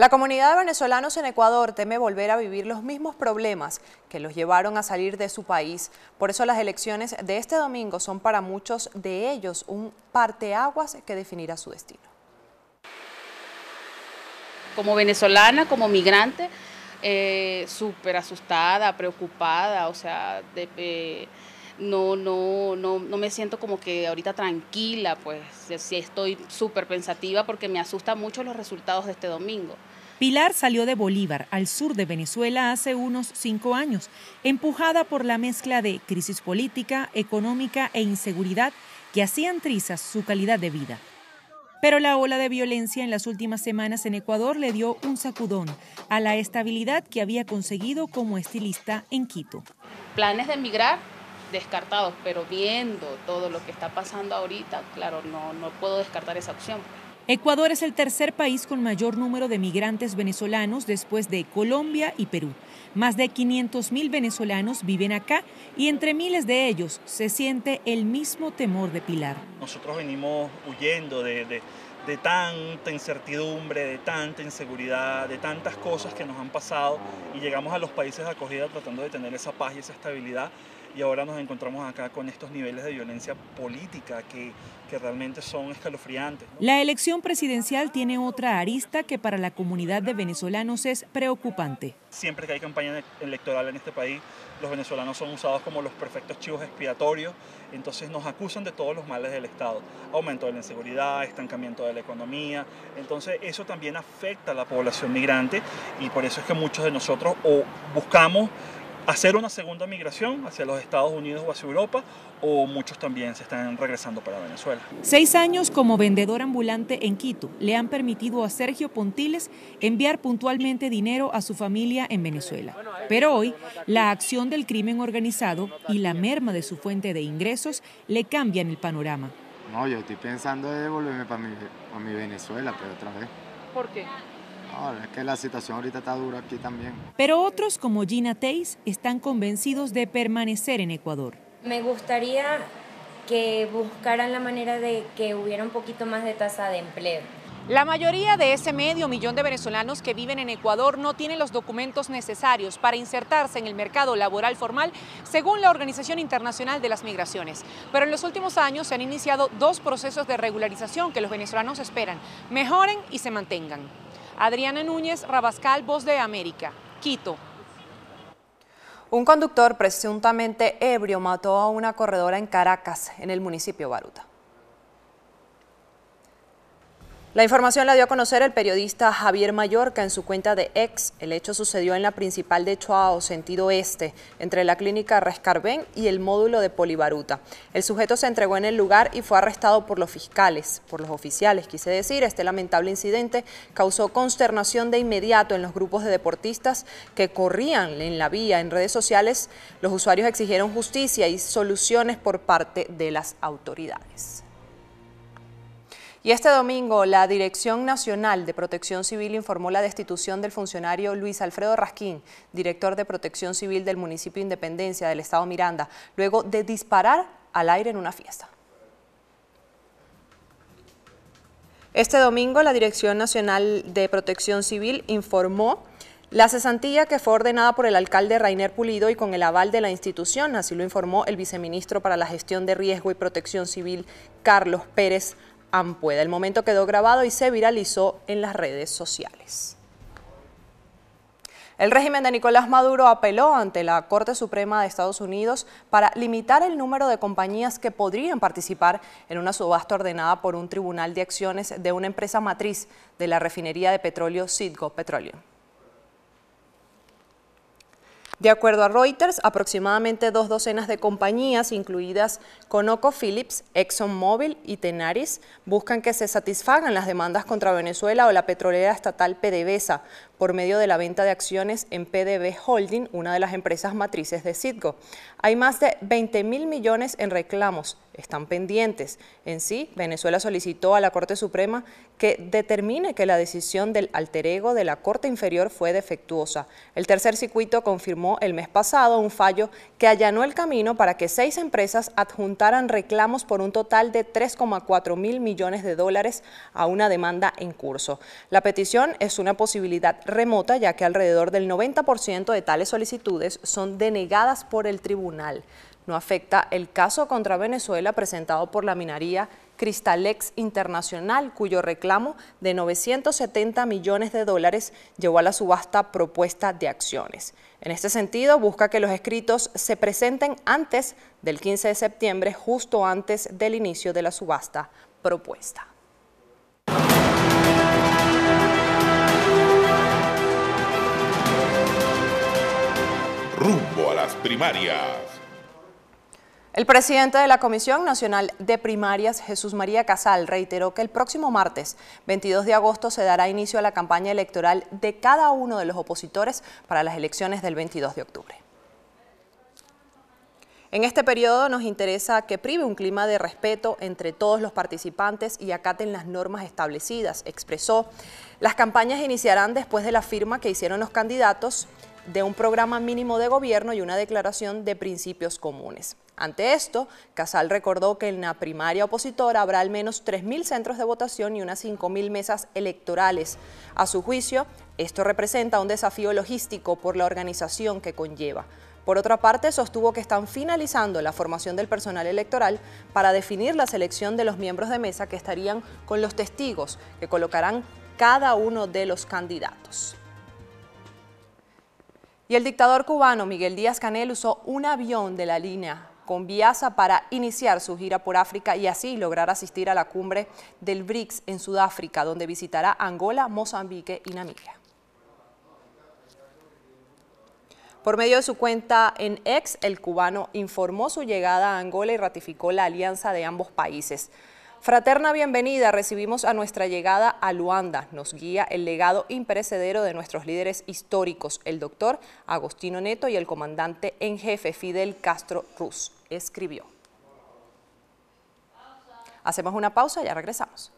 La comunidad de venezolanos en Ecuador teme volver a vivir los mismos problemas que los llevaron a salir de su país. Por eso las elecciones de este domingo son para muchos de ellos un parteaguas que definirá su destino. Como venezolana, como migrante, eh, súper asustada, preocupada, o sea, de, eh, no, no, no, no me siento como que ahorita tranquila, pues sí estoy súper pensativa porque me asusta mucho los resultados de este domingo. Pilar salió de Bolívar, al sur de Venezuela, hace unos cinco años, empujada por la mezcla de crisis política, económica e inseguridad que hacían trizas su calidad de vida. Pero la ola de violencia en las últimas semanas en Ecuador le dio un sacudón a la estabilidad que había conseguido como estilista en Quito. Planes de emigrar descartados, pero viendo todo lo que está pasando ahorita, claro, no, no puedo descartar esa opción. Ecuador es el tercer país con mayor número de migrantes venezolanos después de Colombia y Perú. Más de 500.000 venezolanos viven acá y entre miles de ellos se siente el mismo temor de Pilar. Nosotros venimos huyendo de, de, de tanta incertidumbre, de tanta inseguridad, de tantas cosas que nos han pasado y llegamos a los países de acogida tratando de tener esa paz y esa estabilidad y ahora nos encontramos acá con estos niveles de violencia política que, realmente son escalofriantes. La elección presidencial tiene otra arista que para la comunidad de venezolanos es preocupante. Siempre que hay campaña electoral en este país, los venezolanos son usados como los perfectos chivos expiatorios, entonces nos acusan de todos los males del Estado, aumento de la inseguridad, estancamiento de la economía, entonces eso también afecta a la población migrante y por eso es que muchos de nosotros o buscamos hacer una segunda migración hacia los Estados Unidos o hacia Europa, o muchos también se están regresando para Venezuela. Seis años como vendedor ambulante en Quito le han permitido a Sergio Pontiles enviar puntualmente dinero a su familia en Venezuela. Pero hoy, la acción del crimen organizado y la merma de su fuente de ingresos le cambian el panorama. No, yo estoy pensando de volverme para mi, mi Venezuela, pero otra vez. ¿Por qué? es que la situación ahorita está dura aquí también. Pero otros, como Gina Teis, están convencidos de permanecer en Ecuador. Me gustaría que buscaran la manera de que hubiera un poquito más de tasa de empleo. La mayoría de ese medio millón de venezolanos que viven en Ecuador no tienen los documentos necesarios para insertarse en el mercado laboral formal, según la Organización Internacional de las Migraciones. Pero en los últimos años se han iniciado dos procesos de regularización que los venezolanos esperan mejoren y se mantengan. Adriana Núñez, Rabascal, Voz de América, Quito. Un conductor presuntamente ebrio mató a una corredora en Caracas, en el municipio Baruta. La información la dio a conocer el periodista Javier Mallorca en su cuenta de ex. El hecho sucedió en la principal de Chuao, sentido este, entre la clínica Rescarbén y el módulo de Polibaruta. El sujeto se entregó en el lugar y fue arrestado por los fiscales, por los oficiales, quise decir. Este lamentable incidente causó consternación de inmediato en los grupos de deportistas que corrían en la vía. En redes sociales, los usuarios exigieron justicia y soluciones por parte de las autoridades. Y este domingo la Dirección Nacional de Protección Civil informó la destitución del funcionario Luis Alfredo Rasquín, director de Protección Civil del municipio Independencia del estado Miranda, luego de disparar al aire en una fiesta. Este domingo la Dirección Nacional de Protección Civil informó la cesantía que fue ordenada por el alcalde Rainer Pulido y con el aval de la institución, así lo informó el viceministro para la Gestión de Riesgo y Protección Civil, Carlos Pérez Ampueda. El momento quedó grabado y se viralizó en las redes sociales. El régimen de Nicolás Maduro apeló ante la Corte Suprema de Estados Unidos para limitar el número de compañías que podrían participar en una subasta ordenada por un tribunal de acciones de una empresa matriz de la refinería de petróleo Citgo Petróleo. De acuerdo a Reuters, aproximadamente dos docenas de compañías, incluidas ConocoPhillips, ExxonMobil y Tenaris, buscan que se satisfagan las demandas contra Venezuela o la petrolera estatal PDVSA por medio de la venta de acciones en PDB Holding, una de las empresas matrices de Citgo. Hay más de 20 mil millones en reclamos, están pendientes. En sí, Venezuela solicitó a la Corte Suprema que determine que la decisión del alter ego de la Corte Inferior fue defectuosa. El tercer circuito confirmó el mes pasado un fallo que allanó el camino para que seis empresas adjuntaran reclamos por un total de 3,4 mil millones de dólares a una demanda en curso. La petición es una posibilidad remota, ya que alrededor del 90% de tales solicitudes son denegadas por el tribunal. No afecta el caso contra Venezuela presentado por la minería Cristalex Internacional, cuyo reclamo de 970 millones de dólares llevó a la subasta propuesta de acciones. En este sentido, busca que los escritos se presenten antes del 15 de septiembre, justo antes del inicio de la subasta propuesta. primarias. El presidente de la Comisión Nacional de Primarias, Jesús María Casal, reiteró que el próximo martes, 22 de agosto, se dará inicio a la campaña electoral de cada uno de los opositores para las elecciones del 22 de octubre. En este periodo nos interesa que prive un clima de respeto entre todos los participantes y acaten las normas establecidas, expresó. Las campañas iniciarán después de la firma que hicieron los candidatos de un programa mínimo de gobierno y una declaración de principios comunes. Ante esto, Casal recordó que en la primaria opositora habrá al menos 3.000 centros de votación y unas 5.000 mesas electorales. A su juicio, esto representa un desafío logístico por la organización que conlleva. Por otra parte, sostuvo que están finalizando la formación del personal electoral para definir la selección de los miembros de mesa que estarían con los testigos que colocarán cada uno de los candidatos. Y el dictador cubano Miguel Díaz Canel usó un avión de la línea con Conviasa para iniciar su gira por África y así lograr asistir a la cumbre del BRICS en Sudáfrica, donde visitará Angola, Mozambique y Namibia. Por medio de su cuenta en ex, el cubano informó su llegada a Angola y ratificó la alianza de ambos países. Fraterna bienvenida, recibimos a nuestra llegada a Luanda. Nos guía el legado imperecedero de nuestros líderes históricos, el doctor Agostino Neto y el comandante en jefe Fidel Castro Ruz. Escribió. Hacemos una pausa, y ya regresamos.